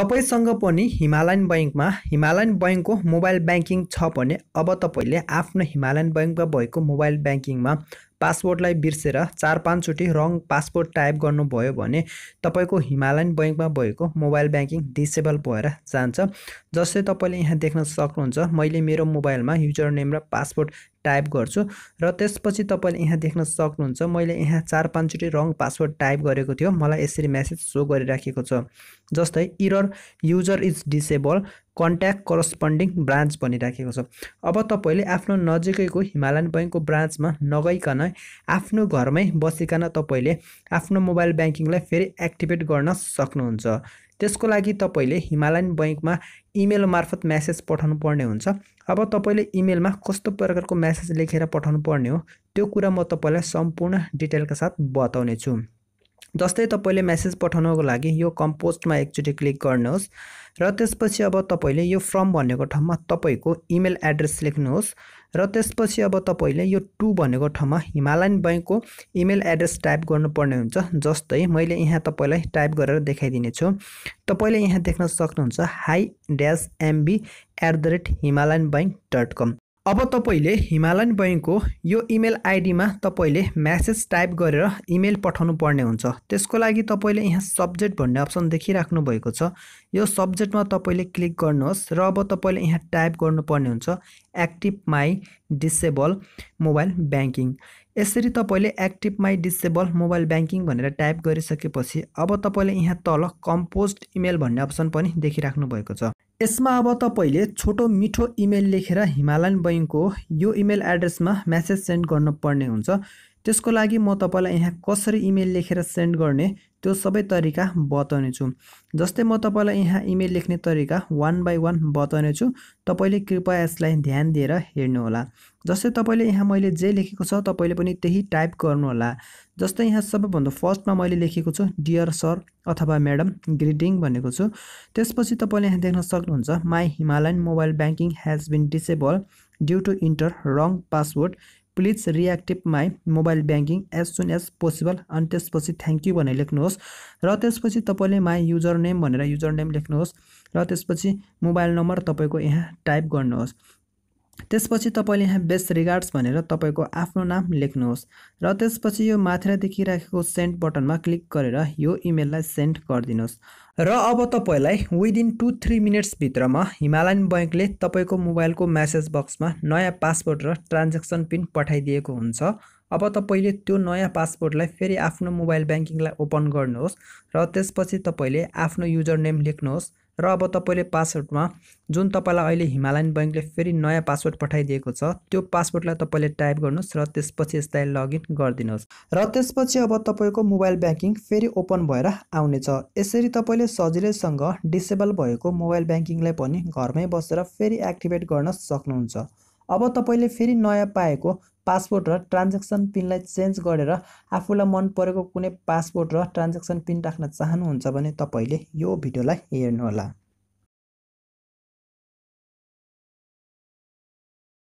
तपाईँसँग पनि हिमालयन ब्याङ्कमा हिमालयन ब्याङ्कको मोबाइल ब्याङ्किङ छ भने अब तपाईँले आफ्नो हिमालयन ब्याङ्कमा भएको मोबाइल ब्याङ्किङमा पासपोर्टलाई बिर्सेर चार पाँचचोटि रङ पासपोर्ट टाइप गर्नुभयो भने तपाईँको हिमालयन बैङ्कमा भएको मोबाइल ब्याङ्किङ डिसेबल भएर जान्छ जस्तै तपाईँले यहाँ देख्न सक्नुहुन्छ मैले मेरो मोबाइलमा युजर नेम र पासपोर्ट टाइप गर्छु र त्यसपछि तपाईँले यहाँ देख्न सक्नुहुन्छ मैले यहाँ चार पाँचचोटि रङ पासवर्ड टाइप गरेको थियो मलाई यसरी म्यासेज सो गरिराखेको छ जस्तै error user is disable contact corresponding branch भनिराखेको छ अब तपाईँले आफ्नो नजिकैको हिमालयन ब्याङ्कको ब्रान्चमा नगइकन आफ्नो घरमै बसिकन तपाईँले आफ्नो मोबाइल ब्याङ्किङलाई फेरि एक्टिभेट गर्न सक्नुहुन्छ त्यसको लागि तपाईँले हिमालयन बैङ्कमा इमेल मार्फत म्यासेज पठाउनु पर्ने हुन्छ अब तपाईँले इमेलमा कस्तो प्रकारको म्यासेज लेखेर पठाउनु पर्ने हो त्यो कुरा म तपाईँलाई सम्पूर्ण डिटेलका साथ बताउने जस्तै तपाईँले मेसेज पठाउनको लागि यो कम्पोस्टमा एकचोटि क्लिक गर्नुहोस् र त्यसपछि अब तपाईँले यो फ्रम भनेको ठाउँमा तपाईँको इमेल एड्रेस लेख्नुहोस् र त्यसपछि अब तपाईँले यो टु भनेको ठाउँमा हिमालयन बैङ्कको इमेल एड्रेस टाइप गर्नुपर्ने हुन्छ जस्तै मैले यहाँ तपाईँलाई टाइप गरेर देखाइदिनेछु तपाईँले यहाँ देख्न सक्नुहुन्छ hi dash MB at the rate Himalayan bank dot com अब तपाईँले हिमालयन ब्याङ्कको यो इमेल आइडीमा तपाईँले म्यासेज टाइप गरेर इमेल पठाउनु पर्ने हुन्छ त्यसको लागि तपाईँले यहाँ सब्जेक्ट भन्ने अप्सन देखिराख्नु भएको छ यो सब्जेक्टमा तपाईँले क्लिक गर्नुहोस् र अब तपाईँले यहाँ टाइप गर्नुपर्ने हुन्छ active my disable mobile banking यसरी तपाईँले active my disable mobile banking भनेर टाइप गरिसकेपछि अब तपाईँले यहाँ तल कम्पोस्ट इमेल भन्ने अप्सन पनि देखिराख्नु भएको छ यसमा अब तपाईँले छोटो मिठो इमेल लेखेर हिमालयन बैङ्कको यो इमेल एड्रेसमा म्यासेज सेन्ड गर्नुपर्ने हुन्छ त्यसको लागि म तपाईँलाई यहाँ कसरी इमेल लेखेर सेन्ड गर्ने त्यो सबै तरिका बताउनेछु जस्तै म तपाईँलाई यहाँ इमेल लेख्ने तरिका वान बाई वान बताउनेछु तपाईँले कृपया यसलाई ध्यान दिएर हेर्नुहोला जस्तै तपाईँले यहाँ मैले जे लेखेको छ तपाईँले पनि त्यही टाइप गर्नुहोला जस्तै यहाँ सबैभन्दा फर्स्टमा मैले लेखेको छु डियर सर अथवा म्याडम ग्रिटिङ भनेको छु त्यसपछि तपाईँले यहाँ देख्न सक्नुहुन्छ my Himalayan mobile banking has been disable due to enter wrong password please reactive my mobile banking as soon as possible अनि त्यसपछि थ्याङ्क यू भनेर लेख्नुहोस् र त्यसपछि तपाईँले माई युजर नेम भनेर युजर नेम लेख्नुहोस् र त्यसपछि मोबाइल नम्बर तपाईँको यहाँ टाइप गर्नुहोस् त्यसपछि तपाईँले यहाँ बेस्ट रिगार्ड्स भनेर तपाईँको आफ्नो नाम लेख्नुहोस् र त्यसपछि यो माथिर देखिराखेको सेन्ड बटनमा क्लिक गरेर यो इमेललाई सेन्ड गरिदिनुहोस् र अब तपाईँलाई विदिन टु थ्री मिनट्सभित्रमा हिमालयन बैङ्कले तपाईँको मोबाइलको म्यासेज बक्समा नयाँ पासवर्ड र ट्रान्जेक्सन पिन पठाइदिएको हुन्छ अब तपाईँले त्यो नयाँ पासपोर्टलाई फेरि आफ्नो मोबाइल ब्याङ्किङलाई ओपन गर्नुहोस् र त्यसपछि तपाईँले आफ्नो युजर नेम लेख्नुहोस् र अब तपाईँले पासवर्डमा जुन तपाईँलाई अहिले हिमालयन ब्याङ्कले फेरि नयाँ पासवर्ड पठाइदिएको छ त्यो पासवर्डलाई तपाईँले टाइप गर्नुहोस् र त्यसपछि यसलाई लगइन गरिदिनुहोस् र त्यसपछि अब तपाईँको मोबाइल ब्याङ्किङ फेरि ओपन भएर आउनेछ यसरी तपाईँले सजिलैसँग डिसेबल भएको मोबाइल ब्याङ्किङलाई पनि घरमै बसेर फेरि एक्टिभेट गर्न सक्नुहुन्छ अब तपाईँले फेरि नयाँ पाएको पासपोर्ट र ट्रान्जेक्सन पिनलाई चेन्ज गरेर आफूलाई मन परेको कुनै पासपोर्ट र ट्रान्जेक्सन पिन राख्न चाहनुहुन्छ भने तपाईँले यो भिडियोलाई हेर्नुहोला